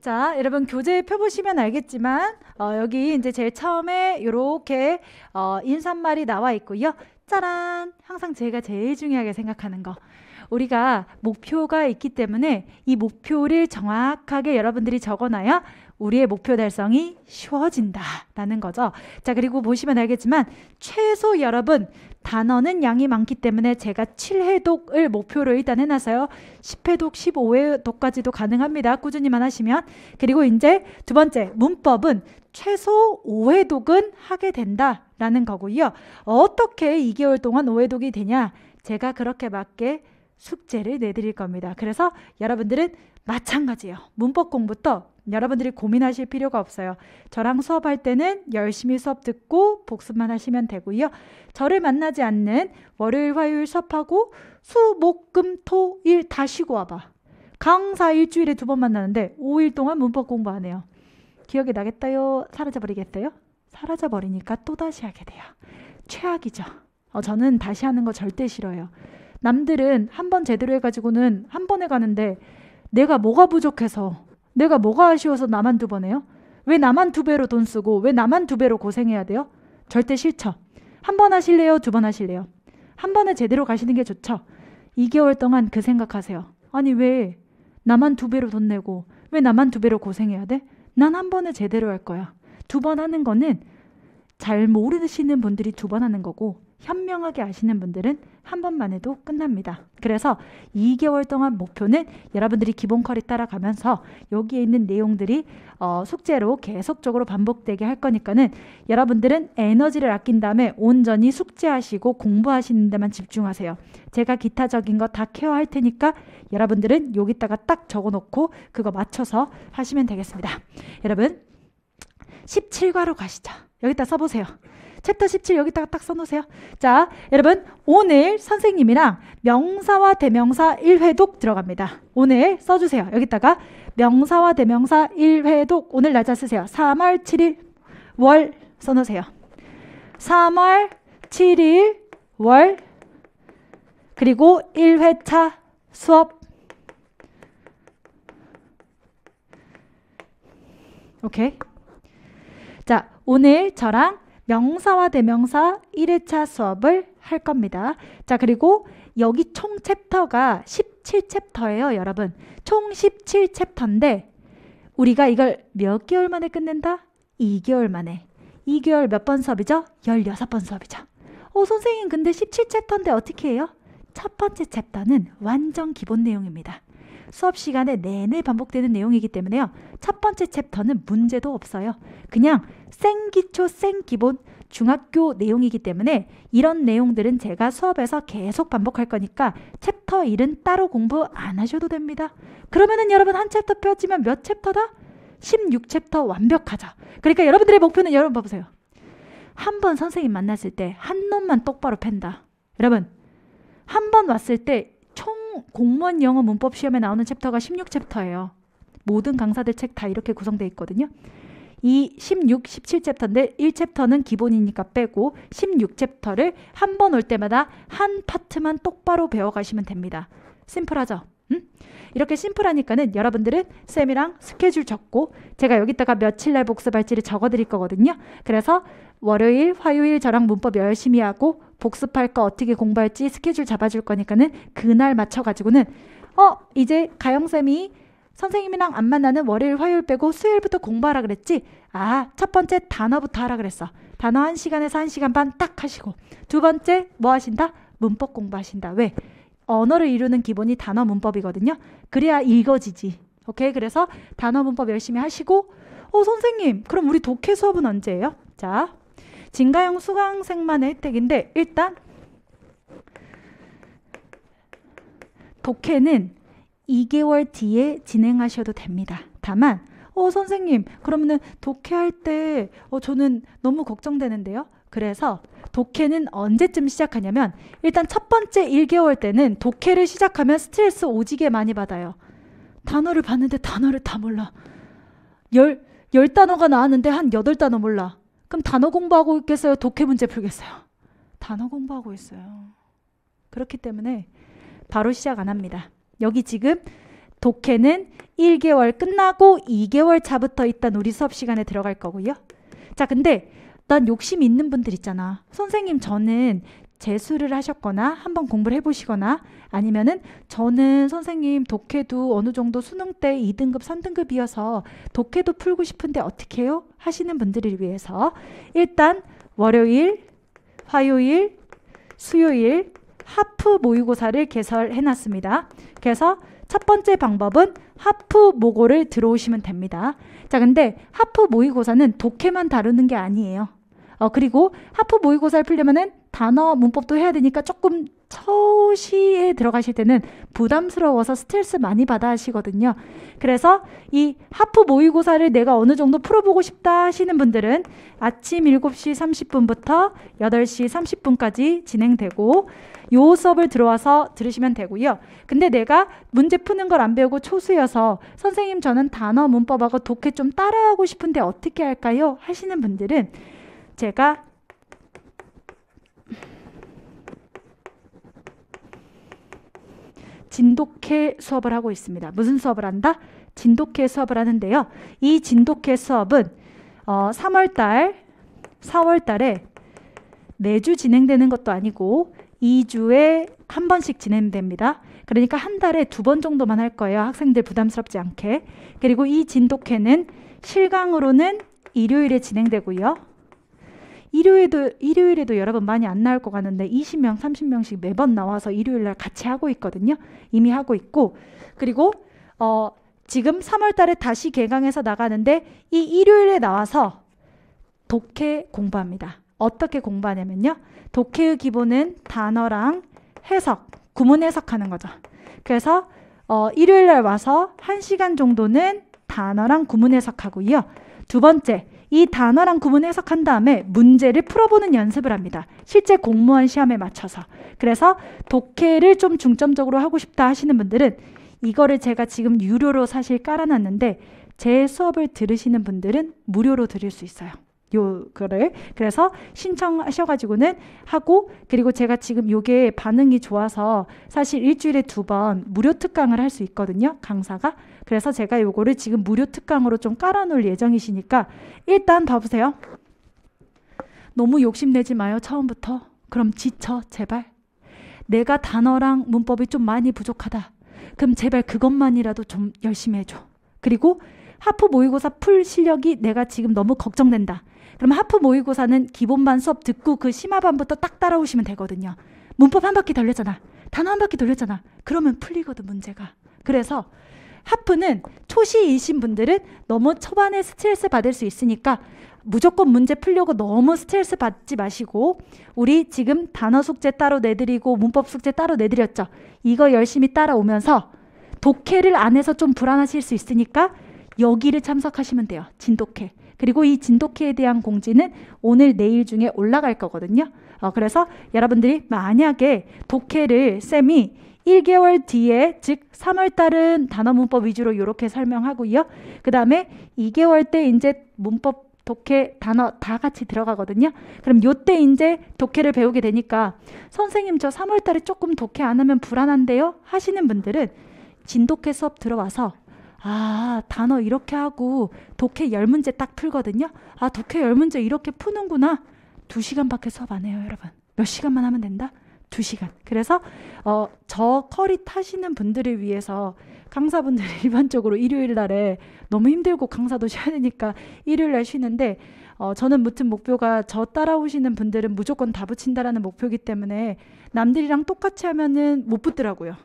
자, 여러분 교재 펴보시면 알겠지만 어, 여기 이제 제일 처음에 이렇게 어, 인사말이 나와 있고요. 짜란! 항상 제가 제일 중요하게 생각하는 거. 우리가 목표가 있기 때문에 이 목표를 정확하게 여러분들이 적어놔야 우리의 목표 달성이 쉬워진다라는 거죠. 자, 그리고 보시면 알겠지만 최소 여러분 단어는 양이 많기 때문에 제가 7회독을 목표로 일단 해놔서요. 10회독, 15회독까지도 가능합니다. 꾸준히만 하시면. 그리고 이제 두 번째, 문법은 최소 5회독은 하게 된다라는 거고요. 어떻게 2개월 동안 5회독이 되냐? 제가 그렇게 맞게 숙제를 내드릴 겁니다. 그래서 여러분들은 마찬가지예요. 문법 공부부터 여러분들이 고민하실 필요가 없어요. 저랑 수업할 때는 열심히 수업 듣고 복습만 하시면 되고요. 저를 만나지 않는 월요일, 화요일 수업하고 수, 목, 금, 토, 일다시고 와봐. 강사 일주일에 두 번 만나는데 5일 동안 문법 공부 하네요 기억이 나겠다요? 사라져버리겠어요 사라져버리니까 또다시 하게 돼요. 최악이죠. 어, 저는 다시 하는 거 절대 싫어요. 남들은 한 번 제대로 해가지고는 한 번에 가는데 내가 뭐가 부족해서 내가 뭐가 아쉬워서 나만 두 번해요? 왜 나만 두 배로 돈 쓰고 왜 나만 두 배로 고생해야 돼요? 절대 싫죠. 한 번 하실래요? 두 번 하실래요? 한 번에 제대로 가시는 게 좋죠. 2개월 동안 그 생각하세요. 아니 왜 나만 두 배로 돈 내고 왜 나만 두 배로 고생해야 돼? 난 한 번에 제대로 할 거야. 두 번 하는 거는 잘 모르시는 분들이 두 번 하는 거고 현명하게 아시는 분들은 한 번만 해도 끝납니다. 그래서 2개월 동안 목표는 여러분들이 기본 커리 따라가면서 여기에 있는 내용들이 어, 숙제로 계속적으로 반복되게 할 거니까는 여러분들은 에너지를 아낀 다음에 온전히 숙제하시고 공부하시는 데만 집중하세요. 제가 기타적인 거 다 케어할 테니까 여러분들은 여기다가 딱 적어놓고 그거 맞춰서 하시면 되겠습니다. 여러분 17과로 가시죠. 여기다 써보세요. 챕터 17 여기다가 딱 써놓으세요. 자, 여러분 오늘 선생님이랑 명사와 대명사 1회독 들어갑니다. 오늘 써주세요. 여기다가 명사와 대명사 1회독 오늘 날짜 쓰세요. 3월 7일 월 써놓으세요. 3월 7일 월 그리고 1회차 수업 오케이. 자, 오늘 저랑 명사와 대명사 1회차 수업을 할 겁니다. 자, 그리고 여기 총 챕터가 17챕터예요, 여러분. 총 17챕터인데 우리가 이걸 몇 개월 만에 끝낸다? 2개월 만에. 2개월 몇 번 수업이죠? 16번 수업이죠. 어, 선생님 근데 17챕터인데 어떻게 해요? 첫 번째 챕터는 완전 기본 내용입니다. 수업 시간에 내내 반복되는 내용이기 때문에요. 첫 번째 챕터는 문제도 없어요. 그냥 생기초 생기본 중학교 내용이기 때문에 이런 내용들은 제가 수업에서 계속 반복할 거니까 챕터 1은 따로 공부 안 하셔도 됩니다. 그러면은 여러분 한 챕터 펴지면 몇 챕터다? 16챕터 완벽하자. 그러니까 여러분들의 목표는 여러분 봐보세요. 한 번 선생님 만났을 때 한 놈만 똑바로 팬다. 여러분, 한 번 왔을 때 공, 무원 영어 문법 시험에 나오는 챕터가 16챕터예요. 모든 강사들 책 다 이렇게 구성되 있거든요. 이 16, 17챕터인데 1챕터는 기본이니까 빼고 16챕터를 한 번 올 때마다 한 파트만 똑바로 배워가시면 됩니다. 심플하죠? 이렇게 심플하니까는 여러분들은 쌤이랑 스케줄 적고 제가 여기다가 며칠 날 복습할지를 적어드릴 거거든요. 그래서 월요일, 화요일 저랑 문법 열심히 하고 복습할 거 어떻게 공부할지 스케줄 잡아줄 거니까는 그날 맞춰가지고는 어 이제 가영 쌤이 선생님이랑 안 만나는 월요일, 화요일 빼고 수요일부터 공부하라 그랬지? 아, 첫 번째 단어부터 하라 그랬어. 단어 한 시간에서 한 시간 반 딱 하시고. 두 번째, 뭐 하신다? 문법 공부하신다. 왜? 언어를 이루는 기본이 단어 문법이거든요. 그래야 읽어지지. 오케이. 그래서 단어 문법 열심히 하시고 어 선생님, 그럼 우리 독해 수업은 언제예요? 자. 진가형 수강생만의 혜택인데 일단 독해는 2개월 뒤에 진행하셔도 됩니다. 다만, 어, 선생님, 그러면은 독해할 때, 어, 저는 너무 걱정되는데요. 그래서 독해는 언제쯤 시작하냐면 일단 첫 번째 1개월 때는 독해를 시작하면 스트레스 오지게 많이 받아요. 단어를 봤는데 단어를 다 몰라. 열, 열 단어가 나왔는데 한 여덟 단어 몰라. 그럼 단어 공부하고 있겠어요? 독해 문제 풀겠어요? 단어 공부하고 있어요. 그렇기 때문에 바로 시작 안 합니다. 여기 지금 독해는 1개월 끝나고 2개월 차부터 일단 우리 수업 시간에 들어갈 거고요. 자, 근데 난 욕심 있는 분들 있잖아. 선생님, 저는 재수를 하셨거나 한번 공부를 해보시거나 아니면은 저는 선생님 독해도 어느 정도 수능 때 2등급, 3등급이어서 독해도 풀고 싶은데 어떻게 해요? 하시는 분들을 위해서 일단 월요일, 화요일, 수요일 하프 모의고사를 개설해 놨습니다. 그래서 첫 번째 방법은 하프 모고를 들어오시면 됩니다. 자, 근데 하프 모의고사는 독해만 다루는 게 아니에요. 어, 그리고 하프 모의고사를 풀려면은 단어 문법도 해야 되니까 조금 처시에 들어가실 때는 부담스러워서 스트레스 많이 받아 하시거든요. 그래서 이 하프 모의고사를 내가 어느 정도 풀어보고 싶다 하시는 분들은 아침 7시 30분부터 8시 30분까지 진행되고 요 수업을 들어와서 들으시면 되고요. 근데 내가 문제 푸는 걸 안 배우고 초수여서 선생님 저는 단어 문법하고 독해 좀 따라하고 싶은데 어떻게 할까요? 하시는 분들은 제가 진독해 수업을 하고 있습니다. 무슨 수업을 한다? 진독해 수업을 하는데요. 이 진독해 수업은 어, 3월달, 4월달에 매주 진행되는 것도 아니고 2주에 한 번씩 진행됩니다. 그러니까 한 달에 두 번 정도만 할 거예요. 학생들 부담스럽지 않게. 그리고 이 진독회는 실강으로는 일요일에 진행되고요. 일요일도 일요일에도 여러분 많이 안 나올 것 같은데 20명, 30명씩 매번 나와서 일요일 날 같이 하고 있거든요. 이미 하고 있고 그리고 어 지금 3월 달에 다시 개강해서 나가는데 이 일요일에 나와서 독해 공부합니다. 어떻게 공부하냐면요. 독해의 기본은 단어랑 해석, 구문 해석하는 거죠. 그래서 어, 일요일 날 와서 1시간 정도는 단어랑 구문 해석하고요. 두 번째, 이 단어랑 구문 해석한 다음에 문제를 풀어보는 연습을 합니다. 실제 공무원 시험에 맞춰서. 그래서 독해를 좀 중점적으로 하고 싶다 하시는 분들은 이거를 제가 지금 유료로 사실 깔아놨는데 제 수업을 들으시는 분들은 무료로 들을 수 있어요. 요거를 그래서 신청하셔가지고는 하고 그리고 제가 지금 요게 반응이 좋아서 사실 일주일에 두 번 무료 특강을 할 수 있거든요 강사가 그래서 제가 요거를 지금 무료 특강으로 좀 깔아놓을 예정이시니까 일단 봐보세요. 너무 욕심내지 마요, 처음부터. 그럼 지쳐, 제발. 내가 단어랑 문법이 좀 많이 부족하다. 그럼 제발 그것만이라도 좀 열심히 해줘. 그리고 하프 모의고사 풀 실력이 내가 지금 너무 걱정된다. 그럼 하프 모의고사는 기본반 수업 듣고 그 심화반부터 딱 따라오시면 되거든요. 문법 한 바퀴 돌렸잖아. 단어 한 바퀴 돌렸잖아. 그러면 풀리거든, 문제가. 그래서 하프는 초시이신 분들은 너무 초반에 스트레스 받을 수 있으니까 무조건 문제 풀려고 너무 스트레스 받지 마시고 우리 지금 단어 숙제 따로 내드리고 문법 숙제 따로 내드렸죠. 이거 열심히 따라오면서 독해를 안 해서 좀 불안하실 수 있으니까 여기를 참석하시면 돼요. 진독해. 그리고 이 진독해에 대한 공지는 오늘 내일 중에 올라갈 거거든요. 어, 그래서 여러분들이 만약에 독해를 쌤이 1개월 뒤에 즉 3월 달은 단어 문법 위주로 이렇게 설명하고요. 그다음에 2개월 때 이제 문법 독해 단어 다 같이 들어가거든요. 그럼 요때 이제 독해를 배우게 되니까 선생님 저 3월 달에 조금 독해 안 하면 불안한데요. 하시는 분들은 진독해 수업 들어와서 아, 단어 이렇게 하고 독해 열 문제 딱 풀거든요. 아, 독해 열 문제 이렇게 푸는구나. 두 시간밖에 수업 안 해요, 여러분. 몇 시간만 하면 된다? 두시간 그래서 어, 저 커리 타시는 분들을 위해서 강사분들이 일반적으로 일요일 날에 너무 힘들고 강사도 쉬어야 되니까 일요일 날 쉬는데 어, 저는 무튼 목표가 저 따라오시는 분들은 무조건 다 붙인다라는 목표이기 때문에 남들이랑 똑같이 하면은 못 붙더라고요.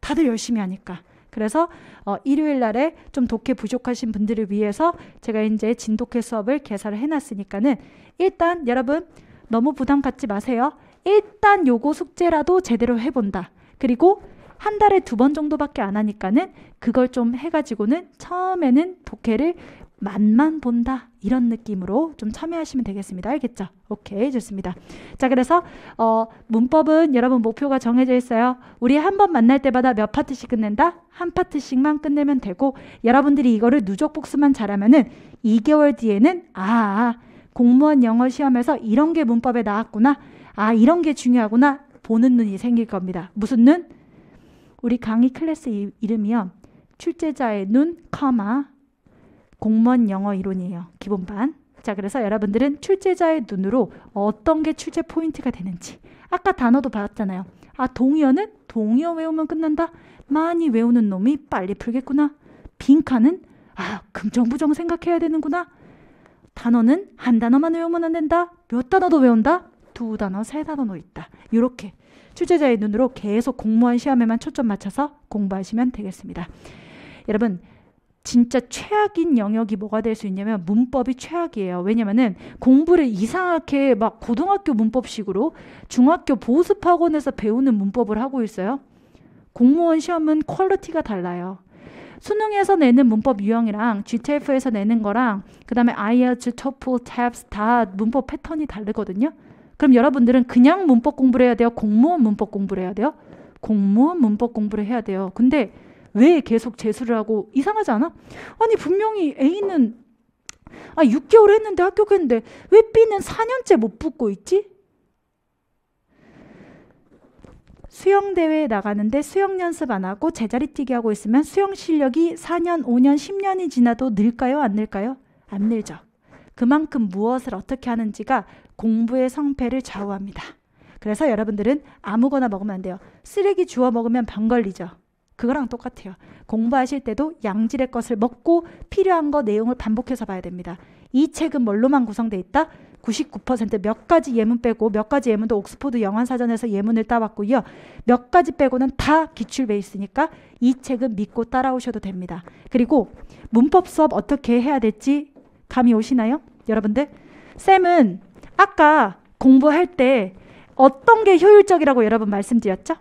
다들 열심히 하니까. 그래서 어, 일요일 날에 좀 독해 부족하신 분들을 위해서 제가 이제 진독해 수업을 개설을 해놨으니까는 일단 여러분 너무 부담 갖지 마세요. 일단 요거 숙제라도 제대로 해본다. 그리고 한 달에 두 번 정도밖에 안 하니까는 그걸 좀 해가지고는 처음에는 독해를 만만 본다 이런 느낌으로 좀 참여하시면 되겠습니다. 알겠죠? 오케이 좋습니다. 자 그래서 어, 문법은 여러분 목표가 정해져 있어요. 우리 한 번 만날 때마다 몇 파트씩 끝낸다? 한 파트씩만 끝내면 되고 여러분들이 이거를 누적 복습만 잘하면은 2개월 뒤에는 아 공무원 영어 시험에서 이런 게 문법에 나왔구나 아, 이런 게 중요하구나. 보는 눈이 생길 겁니다. 무슨 눈? 우리 강의 클래스 이, 름이요 출제자의 눈, 커마, 공무원 영어 이론이에요. 기본반. 자, 그래서 여러분들은 출제자의 눈으로 어떤 게 출제 포인트가 되는지. 아까 단어도 봤잖아요. 아, 동의어는 동의어 외우면 끝난다. 많이 외우는 놈이 빨리 풀겠구나. 빈칸은 아, 금정부정 생각해야 되는구나. 단어는 한 단어만 외우면 안 된다. 몇 단어도 외운다. 두 단어, 세 단어 있다. 이렇게 출제자의 눈으로 계속 공무원 시험에만 초점 맞춰서 공부하시면 되겠습니다. 여러분 진짜 최악인 영역이 뭐가 될 수 있냐면 문법이 최악이에요. 왜냐면은 공부를 이상하게 막 고등학교 문법식으로 중학교 보습학원에서 배우는 문법을 하고 있어요. 공무원 시험은 퀄리티가 달라요. 수능에서 내는 문법 유형이랑 GTF에서 내는 거랑 그다음에 IELTS, TOEFL, TAPS 다 문법 패턴이 다르거든요. 그럼 여러분들은 그냥 문법 공부를 해야 돼요? 공무원 문법 공부를 해야 돼요? 공무원 문법 공부를 해야 돼요. 근데 왜 계속 재수를 하고 이상하지 않아? 아니 분명히 A는 아 6개월 했는데 합격했는데 왜 B는 4년째 못 붙고 있지? 수영 대회에 나가는데 수영 연습 안 하고 제자리 뛰기 하고 있으면 수영 실력이 4년, 5년, 10년이 지나도 늘까요? 안 늘까요? 안 늘죠. 그만큼 무엇을 어떻게 하는지가 공부의 성패를 좌우합니다. 그래서 여러분들은 아무거나 먹으면 안 돼요. 쓰레기 주워 먹으면 병 걸리죠. 그거랑 똑같아요. 공부하실 때도 양질의 것을 먹고 필요한 거 내용을 반복해서 봐야 됩니다. 이 책은 뭘로만 구성돼 있다? 99%몇 가지 예문 빼고 몇 가지 예문도 옥스포드 영환사전에서 예문을 따왔고요. 몇 가지 빼고는 다 기출 베이스니까 이 책은 믿고 따라오셔도 됩니다. 그리고 문법 수업 어떻게 해야 될지 감이 오시나요? 여러분들 쌤은 아까 공부할 때 어떤 게 효율적이라고 여러분 말씀드렸죠?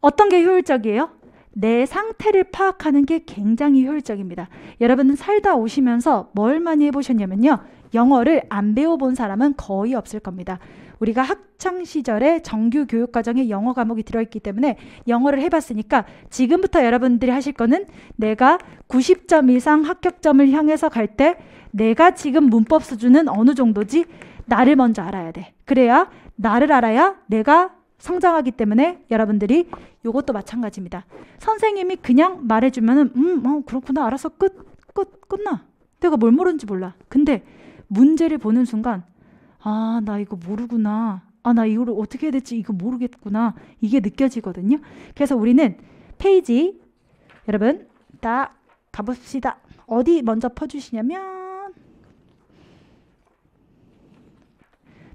어떤 게 효율적이에요? 내 상태를 파악하는 게 굉장히 효율적입니다. 여러분은 살다 오시면서 뭘 많이 해보셨냐면요. 영어를 안 배워본 사람은 거의 없을 겁니다. 우리가 학창 시절에 정규 교육 과정에 영어 과목이 들어있기 때문에 영어를 해봤으니까 지금부터 여러분들이 하실 거는 내가 90점 이상 합격점을 향해서 갈 때 내가 지금 문법 수준은 어느 정도지 나를 먼저 알아야 돼. 그래야 나를 알아야 내가 성장하기 때문에 여러분들이 이것도 마찬가지입니다. 선생님이 그냥 말해주면 음, 어, 그렇구나, 알아서 끝, 끝, 끝나. 내가 뭘 모르는지 몰라. 근데 문제를 보는 순간 아, 나 이거 모르구나. 아, 나 이거를 어떻게 해야 될지 이거 모르겠구나. 이게 느껴지거든요. 그래서 우리는 페이지, 여러분, 다 가봅시다. 어디 먼저 퍼주시냐면,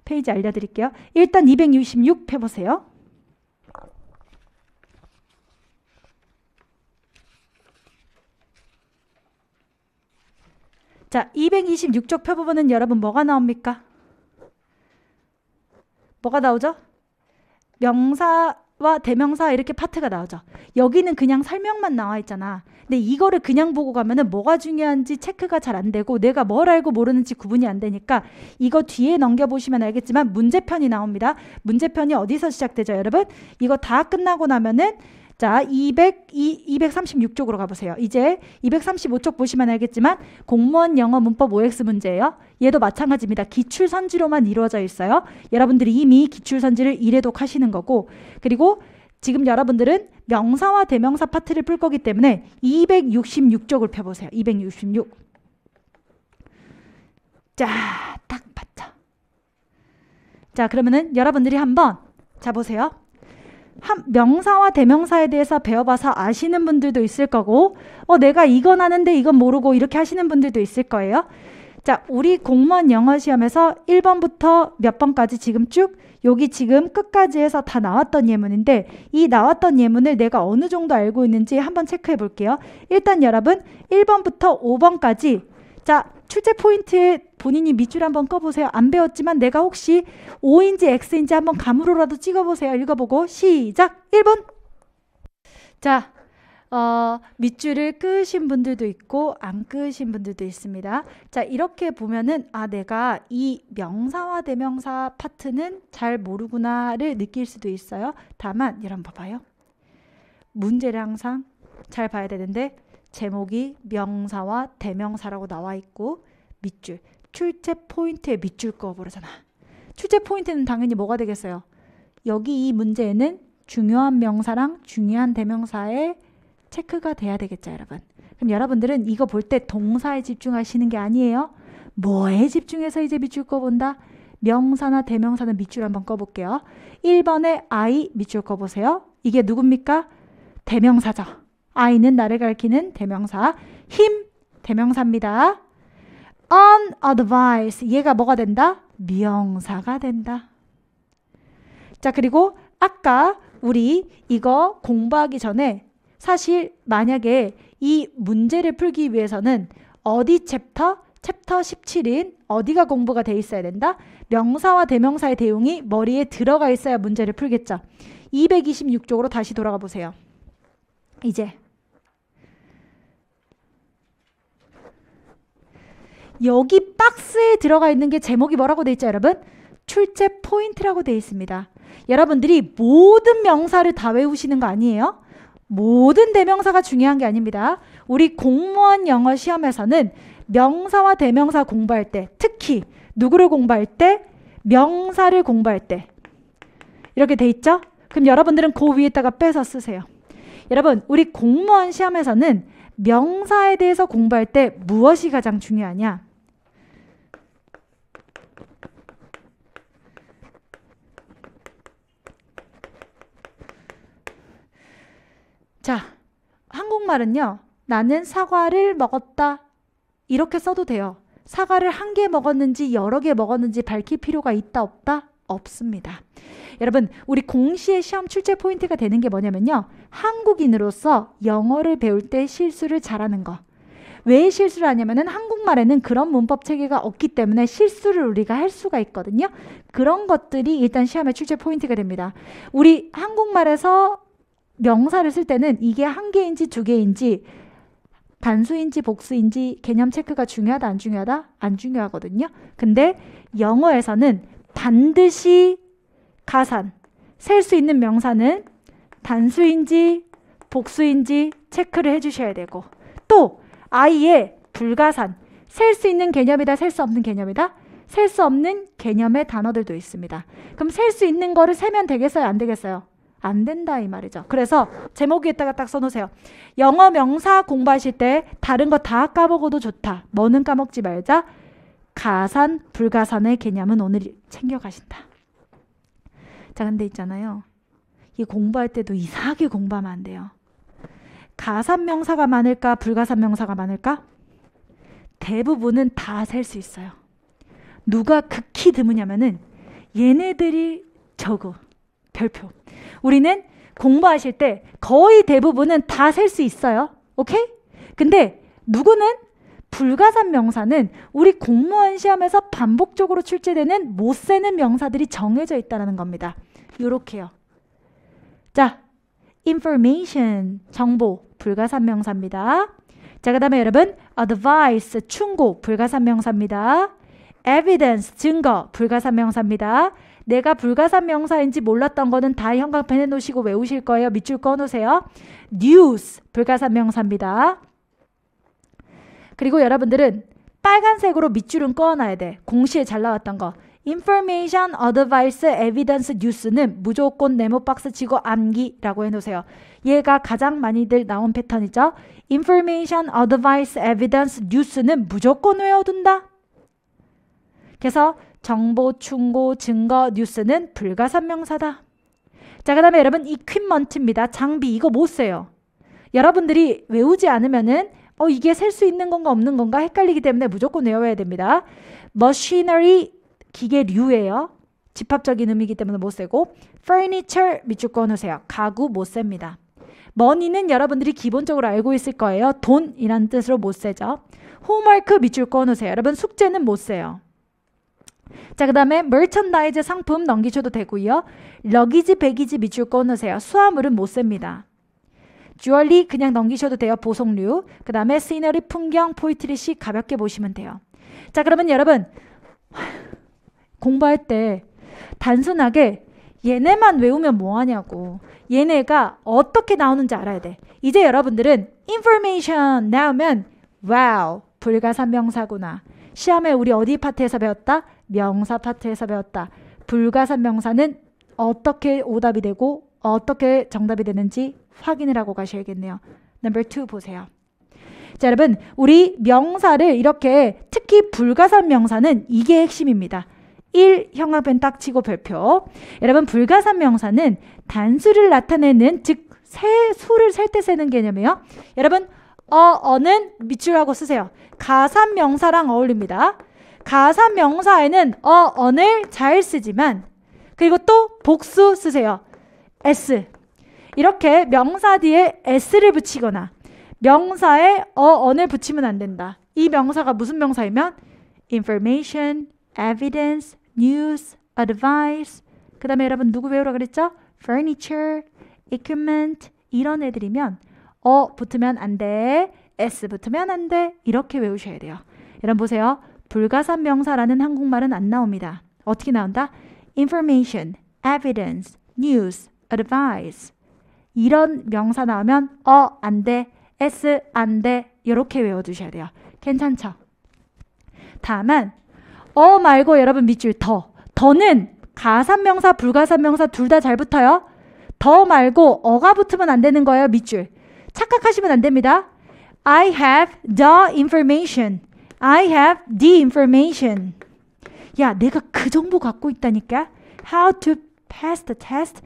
페이지 알려드릴게요. 일단 266 해보세요. 자, 226쪽 펴보면 여러분 뭐가 나옵니까? 뭐가 나오죠? 명사와 대명사 이렇게 파트가 나오죠. 여기는 그냥 설명만 나와 있잖아. 근데 이거를 그냥 보고 가면은 뭐가 중요한지 체크가 잘 안 되고 내가 뭘 알고 모르는지 구분이 안 되니까 이거 뒤에 넘겨보시면 알겠지만 문제편이 나옵니다. 문제편이 어디서 시작되죠, 여러분? 이거 다 끝나고 나면은 자, 200, 2, 3 6쪽으로 가보세요. 이제 235쪽 보시면 알겠지만 공무원 영어 문법 OX 문제예요. 얘도 마찬가지입니다. 기출선지로만 이루어져 있어요. 여러분들이 이미 기출선지를 1회독 하시는 거고 그리고 지금 여러분들은 명사와 대명사 파트를 풀 거기 때문에 266쪽을 펴보세요. 266. 자, 딱 봤죠. 자, 그러면은 여러분들이 한번 자 보세요. 한, 명사와 대명사에 대해서 배워봐서 아시는 분들도 있을 거고, 어, 내가 이건 하는데 이건 모르고 이렇게 하시는 분들도 있을 거예요. 자, 우리 공무원 영어 시험에서 1번부터 몇 번까지 지금 쭉 여기 지금 끝까지 해서 다 나왔던 예문인데 이 나왔던 예문을 내가 어느 정도 알고 있는지 한번 체크해 볼게요. 일단 여러분 1번부터 5번까지 자, 출제 포인트에 본인이 밑줄 한번 꺼보세요. 안 배웠지만 내가 혹시 O인지 X인지 한번 감으로라도 찍어보세요. 읽어보고 시작! 1번 자, 어, 밑줄을 끄신 분들도 있고 안 끄신 분들도 있습니다. 자, 이렇게 보면은 아 내가 이 명사와 대명사 파트는 잘 모르구나를 느낄 수도 있어요. 다만 이런 봐봐요. 문제를 항상 잘 봐야 되는데 제목이 명사와 대명사라고 나와 있고 밑줄 출제 포인트에 밑줄 거어보려잖아 출제 포인트는 당연히 뭐가 되겠어요? 여기 이 문제에는 중요한 명사랑 중요한 대명사의 체크가 돼야 되겠죠, 여러분. 그럼 여러분들은 이거 볼 때 동사에 집중하시는 게 아니에요. 뭐에 집중해서 이제 밑줄 꺼본다? 명사나 대명사는 밑줄 한번 꺼볼게요. 1번에 I 밑줄 꺼보세요. 이게 누굽니까? 대명사죠. I는 나를 가리키는 대명사. 힘, 대명사입니다. On advice, 얘가 뭐가 된다? 명사가 된다. 자, 그리고 아까 우리 이거 공부하기 전에 사실 만약에 이 문제를 풀기 위해서는 어디 챕터? 챕터 17인 어디가 공부가 돼 있어야 된다? 명사와 대명사의 대용이 머리에 들어가 있어야 문제를 풀겠죠. 226쪽으로 다시 돌아가 보세요. 이제 여기 박스에 들어가 있는 게 제목이 뭐라고 돼 있죠, 여러분? 출제 포인트라고 돼 있습니다. 여러분들이 모든 명사를 다 외우시는 거 아니에요? 모든 대명사가 중요한 게 아닙니다. 우리 공무원 영어 시험에서는 명사와 대명사 공부할 때 특히 누구를 공부할 때 명사를 공부할 때 이렇게 돼 있죠? 그럼 여러분들은 그 위에다가 빼서 쓰세요. 여러분, 우리 공무원 시험에서는 명사에 대해서 공부할 때 무엇이 가장 중요하냐? 자, 한국말은요. 나는 사과를 먹었다. 이렇게 써도 돼요. 사과를 한 개 먹었는지 여러 개 먹었는지 밝힐 필요가 있다 없다? 없습니다. 여러분, 우리 공시의 시험 출제 포인트가 되는 게 뭐냐면요. 한국인으로서 영어를 배울 때 실수를 잘하는 거. 왜 실수를 하냐면은 한국말에는 그런 문법 체계가 없기 때문에 실수를 우리가 할 수가 있거든요. 그런 것들이 일단 시험의 출제 포인트가 됩니다. 우리 한국말에서 명사를 쓸 때는 이게 한 개인지 두 개인지 단수인지 복수인지 개념 체크가 중요하다 안 중요하다 안 중요하거든요. 근데 영어에서는 반드시 가산 셀 수 있는 명사는 단수인지 복수인지 체크를 해주셔야 되고 또아예 불가산 셀 수 있는 개념이다 셀 수 없는 개념이다 셀 수 없는 개념의 단어들도 있습니다. 그럼 셀 수 있는 거를 세면 되겠어요 안 되겠어요? 안 된다 이 말이죠. 그래서 제목에다가 딱 써놓으세요. 영어 명사 공부하실 때 다른 거 다 까먹어도 좋다. 뭐는 까먹지 말자. 가산, 불가산의 개념은 오늘 챙겨가신다. 자, 근데 있잖아요. 이 공부할 때도 이상하게 공부하면 안 돼요. 가산 명사가 많을까, 불가산 명사가 많을까? 대부분은 다 셀 수 있어요. 누가 극히 드무냐면은 얘네들이 적어. 별표. 우리는 공부하실 때 거의 대부분은 다 셀 수 있어요. 오케이? 근데 누구는 불가산 명사는 우리 공무원 시험에서 반복적으로 출제되는 못 세는 명사들이 정해져 있다는 겁니다. 요렇게요. 자, information, 정보, 불가산 명사입니다. 자, 그 다음에 여러분, advice, 충고, 불가산 명사입니다. evidence, 증거, 불가산 명사입니다. 내가 불가산 명사인지 몰랐던 거는 다 형광펜 해놓으시고 외우실 거예요. 밑줄 꺼놓으세요. news 불가산 명사입니다. 그리고 여러분들은 빨간색으로 밑줄은 꺼놔야 돼. 공시에 잘 나왔던 거. information, advice, evidence, news는 무조건 네모 박스 치고 암기라고 해놓으세요. 얘가 가장 많이들 나온 패턴이죠. information, advice, evidence, news는 무조건 외워둔다. 그래서 정보, 충고, 증거, 뉴스는 불가산명사다. 자, 그 다음에 여러분 이퀸먼트입니다. 장비 이거 못 써요. 여러분들이 외우지 않으면은 어 이게 셀 수 있는 건가 없는 건가 헷갈리기 때문에 무조건 외워야 됩니다. machinery 기계류예요. 집합적인 의미이기 때문에 못 세고 furniture 밑줄 꺼놓으세요. 가구 못 셉니다. money는 여러분들이 기본적으로 알고 있을 거예요. 돈이란 뜻으로 못 세죠. homework 밑줄 꺼놓으세요. 여러분 숙제는 못 세요. 자, 그 다음에 merchandise 상품 넘기셔도 되고요. 러기지, 배기지 밑줄 꺼놓으세요. 수화물은 못 셉니다. 주얼리 그냥 넘기셔도 돼요. 보석류. 그 다음에 시너리, 풍경, 포이트리시 가볍게 보시면 돼요. 자, 그러면 여러분 공부할 때 단순하게 얘네만 외우면 뭐하냐고 얘네가 어떻게 나오는지 알아야 돼. 이제 여러분들은 information 나오면 wow 불가산명사구나. 시험에 우리 어디 파트에서 배웠다? 명사 파트에서 배웠다. 불가산 명사는 어떻게 오답이 되고 어떻게 정답이 되는지 확인을 하고 가셔야겠네요. 넘버 2 보세요. 자, 여러분, 우리 명사를 이렇게 특히 불가산 명사는 이게 핵심입니다. 1 형합은 딱 치고 별표. 여러분, 불가산 명사는 단수를 나타내는 즉 세 수를 셀 때 세는 개념이에요. 여러분, 어, 어는 밑줄하고 쓰세요. 가산 명사랑 어울립니다. 가사 명사에는 어, 언을 잘 쓰지만 그리고 또 복수 쓰세요. s. 이렇게 명사 뒤에 s를 붙이거나 명사에 어, 언을 붙이면 안 된다. 이 명사가 무슨 명사이면 information, evidence, news, advice. 그다음에 여러분 누구 외우라 그랬죠? furniture, equipment 이런 애들이면 어 붙으면 안 돼. s 붙으면 안 돼. 이렇게 외우셔야 돼요. 여러분 보세요. 불가산 명사라는 한국말은 안 나옵니다. 어떻게 나온다? information, evidence, news, advice. 이런 명사 나오면 어, 안 돼, s, 안 돼, 이렇게 외워두셔야 돼요. 괜찮죠? 다만 어 말고 여러분 밑줄 더. 더는 가산명사, 불가산명사 둘 다 잘 붙어요. 더 말고 어가 붙으면 안 되는 거예요, 밑줄. 착각하시면 안 됩니다. I have the information. I have the information. 야, 내가 그 정보 갖고 있다니까. How to pass the test.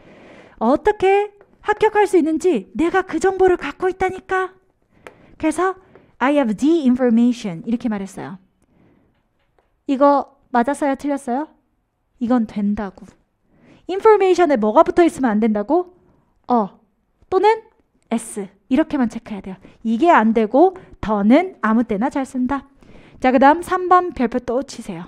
어떻게 합격할 수 있는지 내가 그 정보를 갖고 있다니까. 그래서 I have the information 이렇게 말했어요. 이거 맞았어요? 틀렸어요? 이건 된다고. information에 뭐가 붙어 있으면 안 된다고? 어 또는 s 이렇게만 체크해야 돼요. 이게 안 되고 더는 아무 때나 잘 쓴다. 자, 그 다음 3번 별표 또 치세요.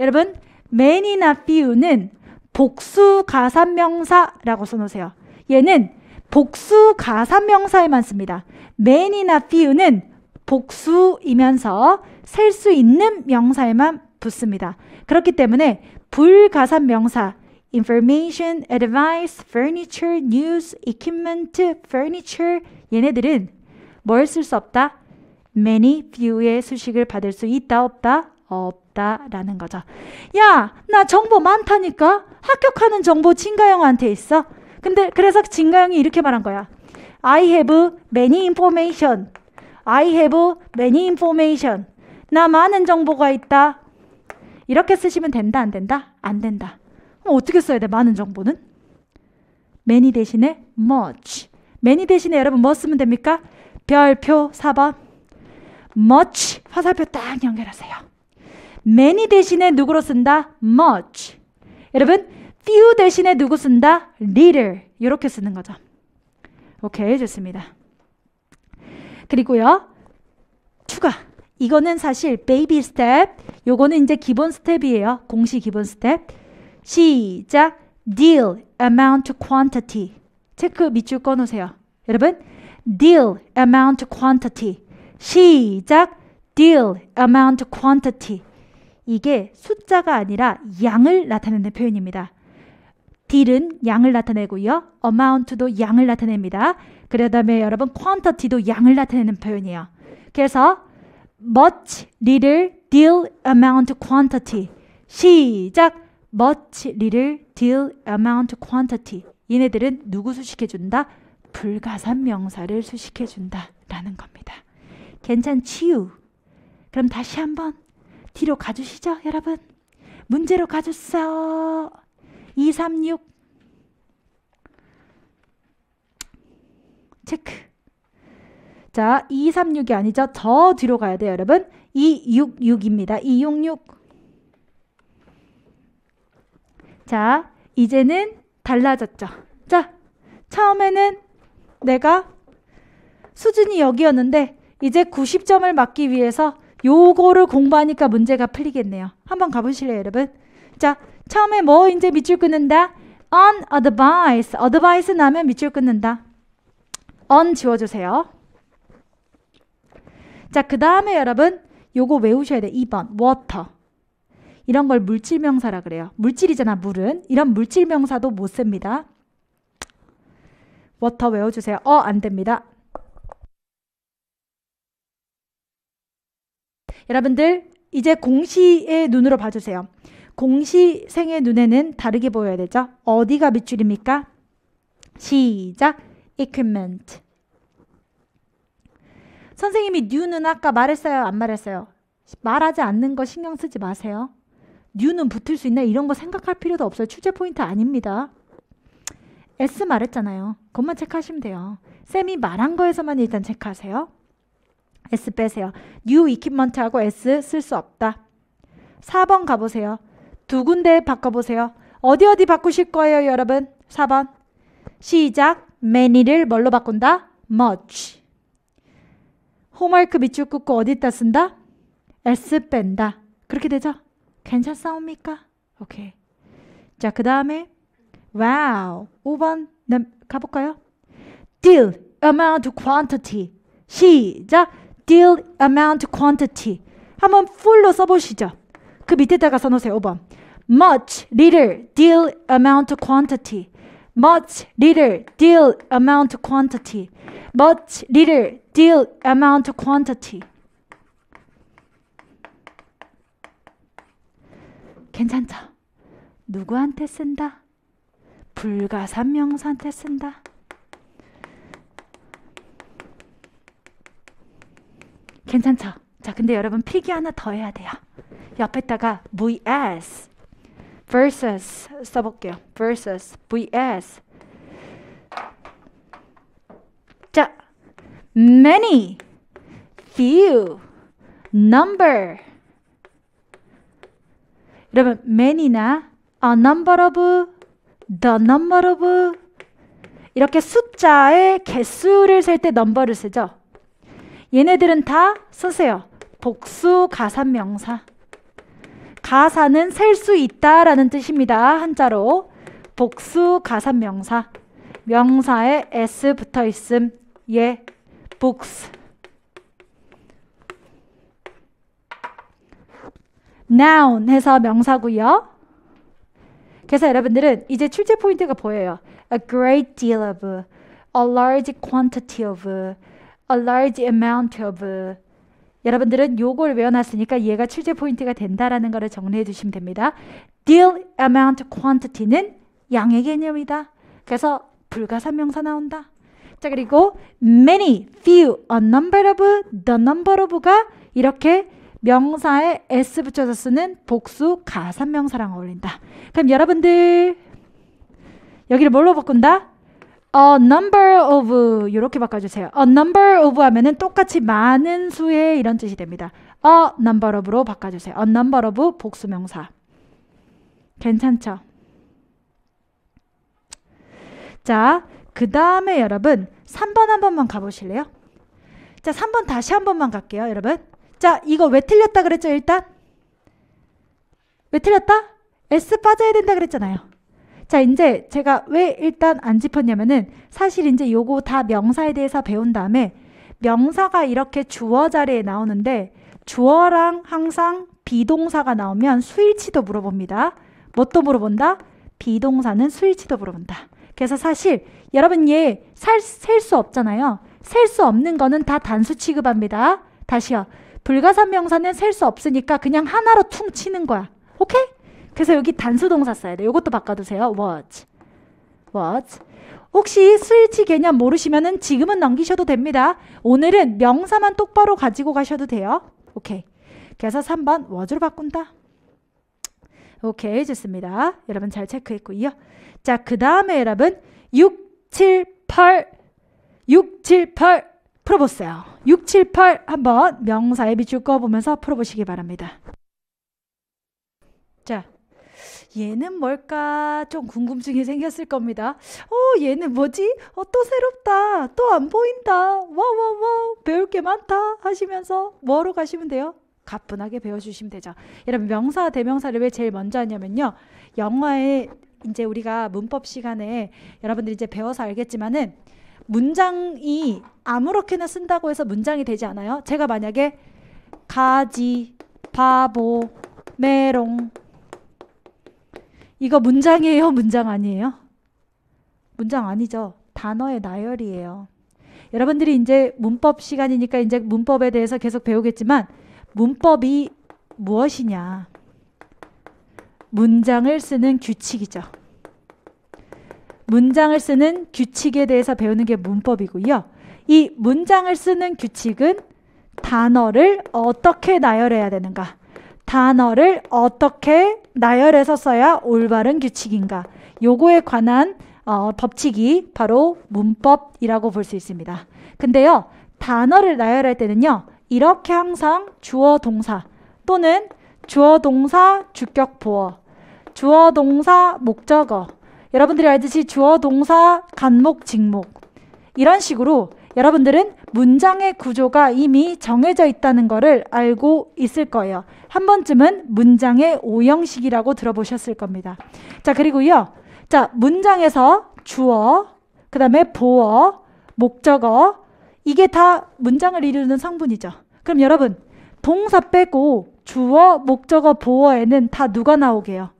여러분, many나 few는 복수 가산명사라고 써놓으세요. 얘는 복수 가산명사에만 씁니다. many나 few는 복수이면서 셀 수 있는 명사에만 붙습니다. 그렇기 때문에 불가산명사 information, advice, furniture, news, equipment, furniture 얘네들은 뭘 쓸 수 없다? many, few의 수식을 받을 수 있다 없다? 없다라는 거죠. 야, 나 정보 많다니까. 합격하는 정보 진가영한테 있어. 근데 그래서 진가영이 이렇게 말한 거야. I have many information. I have many information. 나 많은 정보가 있다. 이렇게 쓰시면 된다, 안 된다? 안 된다. 그럼 어떻게 써야 돼? 많은 정보는? many 대신에 much. many 대신에 여러분 뭐 쓰면 됩니까? 별표 4번. much 화살표 딱 연결하세요. many 대신에 누구로 쓴다? much. 여러분, few 대신에 누구 쓴다? little. 이렇게 쓰는 거죠. 오케이, 좋습니다. 그리고요. 추가. 이거는 사실 베이비 스텝. 요거는 이제 기본 스텝이에요. 공식 기본 스텝. 시작. deal amount quantity. 체크 밑줄 꺼 놓으세요. 여러분, deal amount quantity. 시작. deal, amount, quantity. 이게 숫자가 아니라 양을 나타내는 표현입니다. 딜은 양을 나타내고요. amount도 양을 나타냅니다. 그다음에 여러분 quantity도 양을 나타내는 표현이에요. 그래서 much, little, deal, amount, quantity. 시작. much, little, deal, amount, quantity. 얘네들은 누구 수식해 준다? 불가산 명사를 수식해 준다라는 겁니다. 괜찮지요? 그럼 다시 한번 뒤로 가주시죠, 여러분. 문제로 가주세요. 236. 체크. 자, 236이 아니죠. 더 뒤로 가야 돼요, 여러분. 266입니다. 266. 자, 이제는 달라졌죠. 자, 처음에는 내가 수준이 여기였는데 이제 90점을 맞기 위해서 요거를 공부하니까 문제가 풀리겠네요. 한번 가보실래요, 여러분? 자, 처음에 뭐 이제 밑줄 긋는다? on advice. advice 나면 밑줄 긋는다. on 지워주세요. 자, 그 다음에 여러분, 요거 외우셔야 돼. 2번, water. 이런 걸 물질명사라 그래요. 물질이잖아, 물은. 이런 물질명사도 못 씁니다. water 외워주세요. 어, 안 됩니다. 여러분들 이제 공시의 눈으로 봐주세요. 공시생의 눈에는 다르게 보여야 되죠. 어디가 밑줄입니까? 시작. equipment. 선생님이 new는 아까 말했어요? 안 말했어요? 말하지 않는 거 신경 쓰지 마세요. new는 붙을 수 있나? 이런 거 생각할 필요도 없어요. 출제 포인트 아닙니다. S 말했잖아요. 그것만 체크하시면 돼요. 쌤이 말한 거에서만 일단 체크하세요. S 빼세요. New Equipment하고 S 쓸 수 없다. 4번 가보세요. 두 군데 바꿔보세요. 어디 어디 바꾸실 거예요, 여러분? 4번. 시작. Many를 뭘로 바꾼다? Much. 홈워크 밑줄 긋고 어디다 쓴다? S 뺀다. 그렇게 되죠? 괜찮사옵니까? 오케이. 자, 그 다음에 와우. 5번 가볼까요? Deal, amount, quantity. 시작. deal amount quantity 한번 full로 써보시죠. 그 밑에다가 써놓으세요. 5번 much, little, deal amount quantity much, little, deal amount quantity much, little, deal amount quantity 괜찮죠? 누구한테 쓴다? 불가산 명사한테 쓴다. 괜찮죠? 자, 근데 여러분 필기 하나 더 해야 돼요. 옆에다가 vs versus 써볼게요. versus vs 자, many, few, number 여러분 many나 a number of, the number of 이렇게 숫자의 개수를 셀 때 넘버를 쓰죠. 얘네들은 다 쓰세요. 복수 가산명사. 가사는 셀 수 있다라는 뜻입니다. 한자로 복수 가산명사. 명사에 s 붙어 있음. 예. books. noun 해서 명사고요. 그래서 여러분들은 이제 출제 포인트가 보여요. a great deal of, a large quantity of, a large amount of 여러분들은 요걸 외워놨으니까 얘가 출제 포인트가 된다라는 거를 정리해 주시면 됩니다. deal amount quantity는 양의 개념이다. 그래서 불가산명사 나온다. 자 그리고 many, few, a number of, the number of가 이렇게 명사에 s 붙여서 쓰는 복수 가산명사랑 어울린다. 그럼 여러분들 여기를 뭘로 바꾼다? a number of 이렇게 바꿔주세요. a number of 하면은 똑같이 많은 수의 이런 뜻이 됩니다. a number of로 바꿔주세요. a number of 복수명사. 괜찮죠? 자, 그 다음에 여러분 3번 한 번만 가보실래요? 자, 3번 다시 한 번만 갈게요, 여러분. 자, 이거 왜 틀렸다 그랬죠, 일단? 왜 틀렸다? S 빠져야 된다 그랬잖아요. 자, 이제 제가 왜 일단 안 짚었냐면은 사실 이제 요거 다 명사에 대해서 배운 다음에 명사가 이렇게 주어 자리에 나오는데 주어랑 항상 비동사가 나오면 수일치도 물어봅니다. 뭣도 물어본다? 비동사는 수일치도 물어본다. 그래서 사실 여러분 얘 셀 수 없잖아요. 셀 수 없는 거는 다 단수 취급합니다. 다시요. 불가산 명사는 셀 수 없으니까 그냥 하나로 퉁 치는 거야. 오케이? 그래서 여기 단수동사 써야 돼요. 이것도 바꿔두세요. was. was. 혹시 스위치 개념 모르시면은 지금은 넘기셔도 됩니다. 오늘은 명사만 똑바로 가지고 가셔도 돼요. 오케이. 그래서 3번 was로 바꾼다. 오케이 좋습니다. 여러분 잘 체크했고요. 자, 그 다음에 여러분 6, 7, 8 6, 7, 8 풀어보세요. 6, 7, 8 한번 명사에 비추어 보면서 풀어보시기 바랍니다. 자, 얘는 뭘까 좀 궁금증이 생겼을 겁니다. 어, 얘는 뭐지? 어, 또 새롭다. 또 안 보인다. 와와와 배울 게 많다 하시면서 뭐로 가시면 돼요? 가뿐하게 배워주시면 되죠. 이런 명사 대명사를 왜 제일 먼저 하냐면요. 영어에 이제 우리가 문법 시간에 여러분들 이제 배워서 알겠지만은 문장이 아무렇게나 쓴다고 해서 문장이 되지 않아요. 제가 만약에 가지, 바보, 메롱, 이거 문장이에요? 문장 아니에요? 문장 아니죠. 단어의 나열이에요. 여러분들이 이제 문법 시간이니까 이제 문법에 대해서 계속 배우겠지만 문법이 무엇이냐? 문장을 쓰는 규칙이죠. 문장을 쓰는 규칙에 대해서 배우는 게 문법이고요. 이 문장을 쓰는 규칙은 단어를 어떻게 나열해야 되는가? 단어를 어떻게 나열해서 써야 올바른 규칙인가? 요거에 관한 어, 법칙이 바로 문법이라고 볼 수 있습니다. 근데요, 단어를 나열할 때는요, 이렇게 항상 주어 동사 또는 주어 동사 주격 보어, 주어 동사 목적어, 여러분들이 알듯이 주어 동사 간목 직목 이런 식으로 여러분들은 문장의 구조가 이미 정해져 있다는 것을 알고 있을 거예요. 한 번쯤은 문장의 오형식이라고 들어보셨을 겁니다. 자, 그리고요. 자, 문장에서 주어, 그 다음에 보어, 목적어, 이게 다 문장을 이루는 성분이죠. 그럼 여러분, 동사 빼고 주어, 목적어, 보어에는 다 누가 나오게요?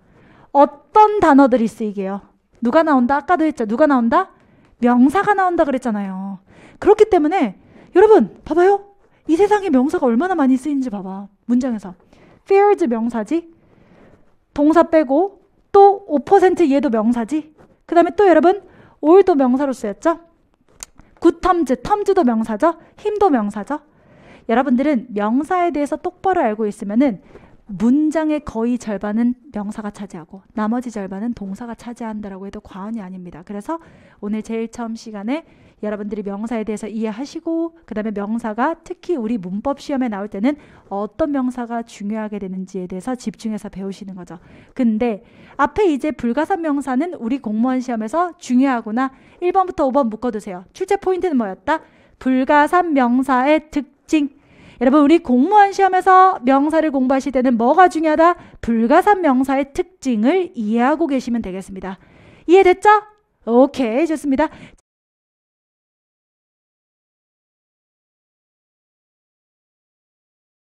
어떤 단어들이 쓰이게요? 누가 나온다? 아까도 했죠. 누가 나온다? 명사가 나온다 그랬잖아요. 그렇기 때문에 여러분 봐봐요. 이 세상에 명사가 얼마나 많이 쓰이는지 봐봐. 문장에서. fears 명사지. 동사 빼고 또 5% 얘도 명사지. 그 다음에 또 여러분 all도 명사로 쓰였죠. good terms, terms도 명사죠. 힘도 명사죠. 여러분들은 명사에 대해서 똑바로 알고 있으면은 문장의 거의 절반은 명사가 차지하고 나머지 절반은 동사가 차지한다라고 해도 과언이 아닙니다. 그래서 오늘 제일 처음 시간에 여러분들이 명사에 대해서 이해하시고 그다음에 명사가 특히 우리 문법 시험에 나올 때는 어떤 명사가 중요하게 되는지에 대해서 집중해서 배우시는 거죠. 근데 앞에 이제 불가산 명사는 우리 공무원 시험에서 중요하구나. 1번부터 5번 묶어 두세요. 출제 포인트는 뭐였다? 불가산 명사의 특징. 여러분 우리 공무원 시험에서 명사를 공부하실 때는 뭐가 중요하다? 불가산 명사의 특징을 이해하고 계시면 되겠습니다. 이해됐죠? 오케이 좋습니다.